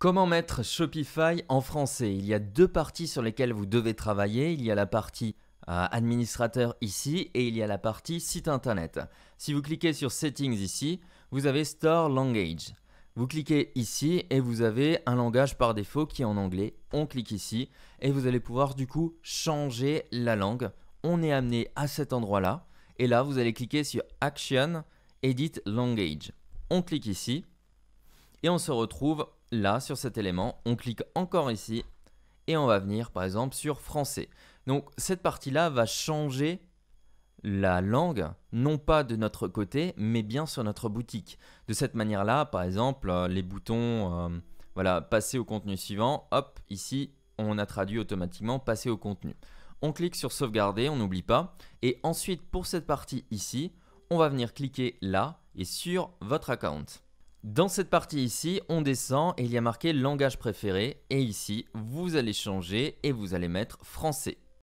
Comment mettre Shopify en français Il y a deux parties sur lesquelles vous devez travailler. Il y a la partie euh, administrateur ici et il y a la partie site internet. Si vous cliquez sur Settings ici, vous avez Store Language. Vous cliquez ici et vous avez un langage par défaut qui est en anglais. On clique ici et vous allez pouvoir du coup changer la langue. On est amené à cet endroit-là et là vous allez cliquer sur Action Edit Language. On clique ici et on se retrouve là, sur cet élément, on clique encore ici et on va venir par exemple sur français. Donc cette partie-là va changer la langue, non pas de notre côté, mais bien sur notre boutique. De cette manière-là, par exemple, euh, les boutons, euh, voilà, passer au contenu suivant, hop, ici, on a traduit automatiquement passer au contenu. On clique sur sauvegarder, on n'oublie pas. Et ensuite, pour cette partie ici, on va venir cliquer là et sur votre account. Dans cette partie ici, on descend et il y a marqué langage préféré. Et ici, vous allez changer et vous allez mettre français.